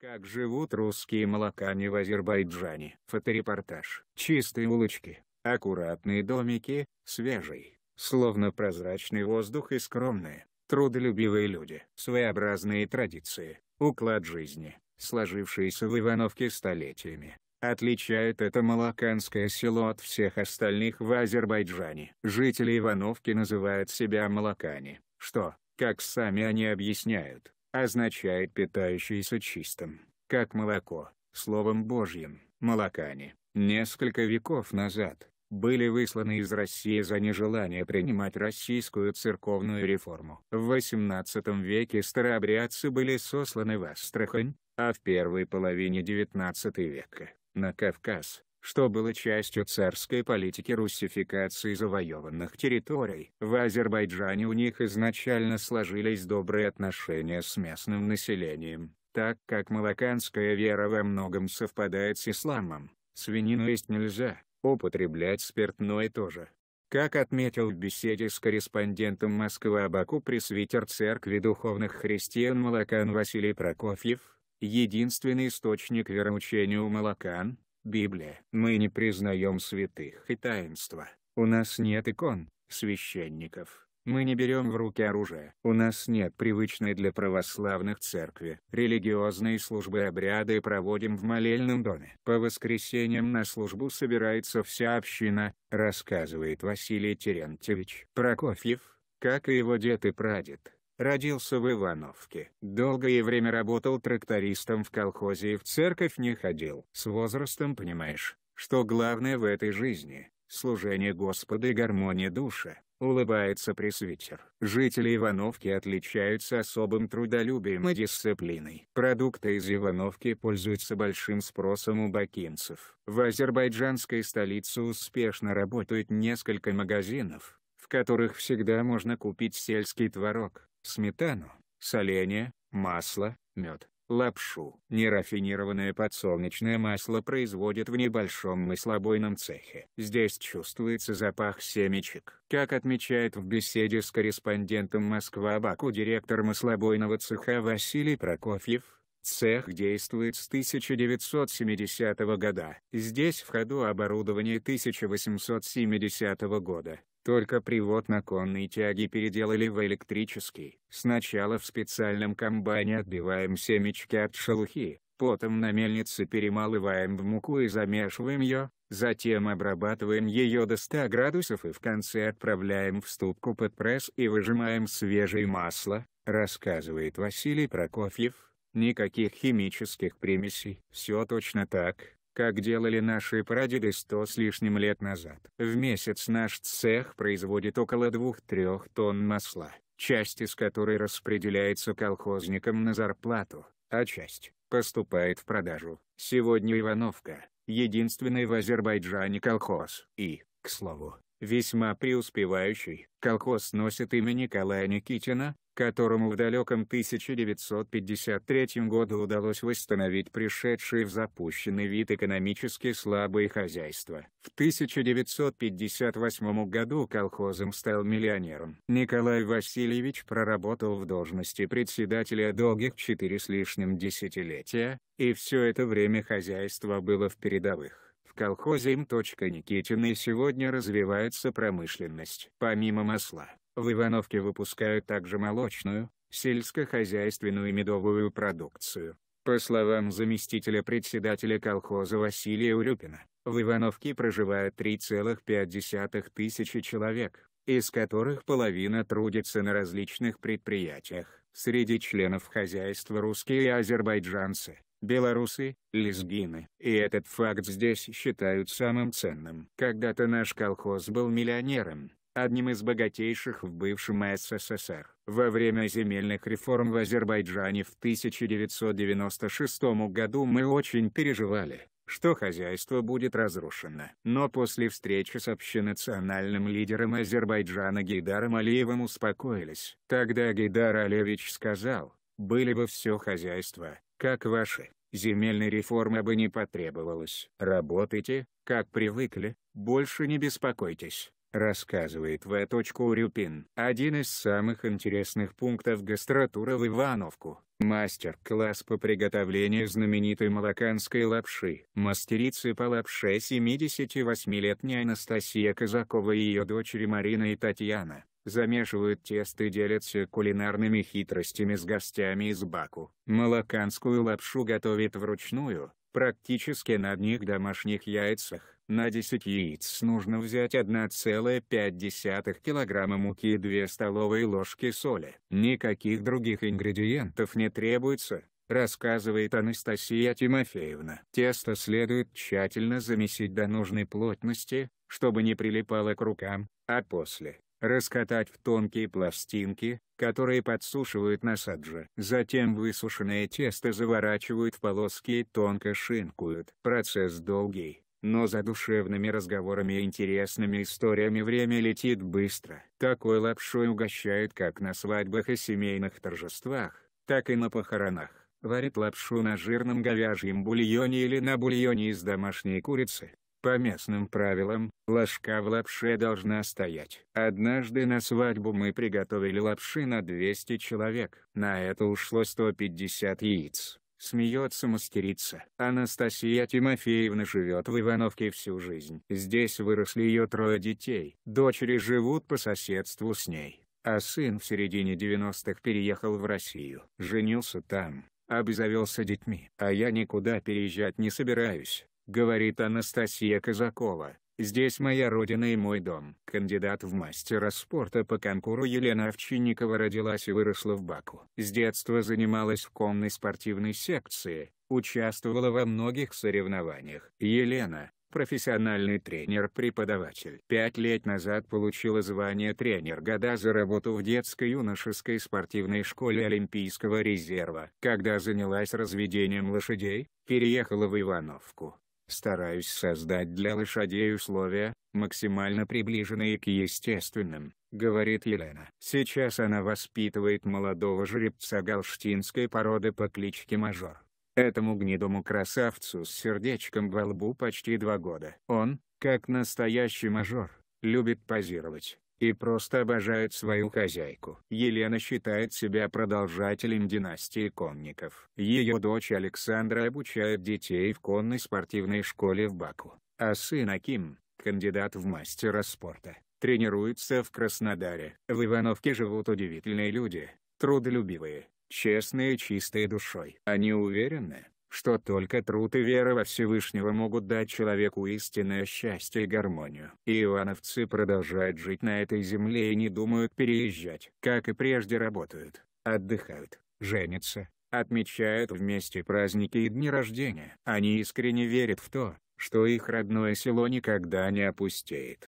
Как живут русские молокане в Азербайджане. Фоторепортаж. Чистые улочки, аккуратные домики, свежий, словно прозрачный воздух и скромные, трудолюбивые люди. Своеобразные традиции, уклад жизни, сложившийся в Ивановке столетиями, отличают это молоканское село от всех остальных в Азербайджане. Жители Ивановки называют себя молокане, что, как сами они объясняют, означает «питающийся чистым», как молоко, словом Божьим, молокане. Несколько веков назад, были высланы из России за нежелание принимать российскую церковную реформу. В XVIII веке старообрядцы были сосланы в Астрахань, а в первой половине XIX века – на Кавказ что было частью царской политики русификации завоеванных территорий. В Азербайджане у них изначально сложились добрые отношения с местным населением, так как молоканская вера во многом совпадает с исламом. Свинину есть нельзя, употреблять спиртное тоже. Как отметил в беседе с корреспондентом Москвы Абаку пресвитер церкви духовных христиан Молокан Василий Прокофьев, единственный источник вероучения у Молокан, Библия. Мы не признаем святых и таинства. У нас нет икон, священников. Мы не берем в руки оружие. У нас нет привычной для православных церкви. Религиозные службы обряды проводим в молельном доме. По воскресеньям на службу собирается вся община, рассказывает Василий Терентьевич. Прокофьев, как и его дед и прадед, Родился в Ивановке. Долгое время работал трактористом в колхозе и в церковь не ходил. С возрастом понимаешь, что главное в этой жизни — служение Господа и гармония души. Улыбается пресвитер. Жители Ивановки отличаются особым трудолюбием и дисциплиной. Продукты из Ивановки пользуются большим спросом у бакинцев. В азербайджанской столице успешно работают несколько магазинов, в которых всегда можно купить сельский творог сметану, соленья, масло, мед, лапшу. Нерафинированное подсолнечное масло производят в небольшом маслобойном цехе. Здесь чувствуется запах семечек. Как отмечает в беседе с корреспондентом Москва-Баку директор маслобойного цеха Василий Прокофьев, Цех действует с 1970 года. Здесь в ходу оборудование 1870 года. Только привод на конной тяги переделали в электрический. Сначала в специальном комбайне отбиваем семечки от шелухи, потом на мельнице перемалываем в муку и замешиваем ее, затем обрабатываем ее до 100 градусов и в конце отправляем в ступку под пресс и выжимаем свежее масло, рассказывает Василий Прокофьев. Никаких химических примесей. Все точно так, как делали наши прадеды сто с лишним лет назад. В месяц наш цех производит около 2-3 тонн масла, часть из которой распределяется колхозникам на зарплату, а часть поступает в продажу. Сегодня Ивановка – единственный в Азербайджане колхоз. И, к слову, весьма преуспевающий, колхоз носит имя Николая Никитина, которому в далеком 1953 году удалось восстановить пришедший в запущенный вид экономически слабые хозяйства. В 1958 году колхозом стал миллионером. Николай Васильевич проработал в должности председателя долгих четыре с лишним десятилетия, и все это время хозяйство было в передовых колхозе М.Никитина и сегодня развивается промышленность. Помимо масла, в Ивановке выпускают также молочную, сельскохозяйственную и медовую продукцию. По словам заместителя председателя колхоза Василия Урюпина, в Ивановке проживает 3,5 тысячи человек, из которых половина трудится на различных предприятиях. Среди членов хозяйства русские и азербайджанцы белорусы, лезгины. И этот факт здесь считают самым ценным. Когда-то наш колхоз был миллионером, одним из богатейших в бывшем СССР. Во время земельных реформ в Азербайджане в 1996 году мы очень переживали, что хозяйство будет разрушено. Но после встречи с общенациональным лидером Азербайджана Гейдаром Алиевым успокоились. Тогда Гейдар Алевич сказал, были бы все хозяйства, как ваши, земельной реформы бы не потребовалось. Работайте, как привыкли, больше не беспокойтесь. Рассказывает В. Рюпин. Один из самых интересных пунктов гастротура в Ивановку. Мастер-класс по приготовлению знаменитой молоканской лапши. Мастерицы по лапше 78-летняя Анастасия Казакова и ее дочери Марина и Татьяна замешивают тесто и делятся кулинарными хитростями с гостями из Баку. Молоканскую лапшу готовят вручную, практически на одних домашних яйцах. На 10 яиц нужно взять 1,5 килограмма муки и 2 столовые ложки соли. Никаких других ингредиентов не требуется, рассказывает Анастасия Тимофеевна. Тесто следует тщательно замесить до нужной плотности, чтобы не прилипало к рукам, а после раскатать в тонкие пластинки, которые подсушивают на садже. Затем высушенное тесто заворачивают в полоски и тонко шинкуют. Процесс долгий, но за душевными разговорами и интересными историями время летит быстро. Такой лапшой угощают как на свадьбах и семейных торжествах, так и на похоронах. Варит лапшу на жирном говяжьем бульоне или на бульоне из домашней курицы. По местным правилам, ложка в лапше должна стоять. Однажды на свадьбу мы приготовили лапши на 200 человек. На это ушло 150 яиц. Смеется мастерица. Анастасия Тимофеевна живет в Ивановке всю жизнь. Здесь выросли ее трое детей. Дочери живут по соседству с ней. А сын в середине 90-х переехал в Россию. Женился там. Обзавелся детьми. А я никуда переезжать не собираюсь, говорит Анастасия Казакова. Здесь моя родина и мой дом. Кандидат в мастера спорта по конкуру Елена Овчинникова родилась и выросла в Баку. С детства занималась в конной спортивной секции, участвовала во многих соревнованиях. Елена, профессиональный тренер-преподаватель. Пять лет назад получила звание тренер года за работу в детско-юношеской спортивной школе Олимпийского резерва. Когда занялась разведением лошадей, переехала в Ивановку. Стараюсь создать для лошадей условия, максимально приближенные к естественным, говорит Елена. Сейчас она воспитывает молодого жеребца галштинской породы по кличке Мажор. Этому гнедому красавцу с сердечком во лбу почти два года. Он, как настоящий мажор, любит позировать, и просто обожают свою хозяйку. Елена считает себя продолжателем династии конников. Ее дочь Александра обучает детей в конной спортивной школе в Баку, а сын Аким, кандидат в мастера спорта, тренируется в Краснодаре. В Ивановке живут удивительные люди, трудолюбивые, честные и чистой душой. Они уверены, что только труд и вера во Всевышнего могут дать человеку истинное счастье и гармонию. И ивановцы продолжают жить на этой земле и не думают переезжать. Как и прежде работают, отдыхают, женятся, отмечают вместе праздники и дни рождения. Они искренне верят в то, что их родное село никогда не опустеет.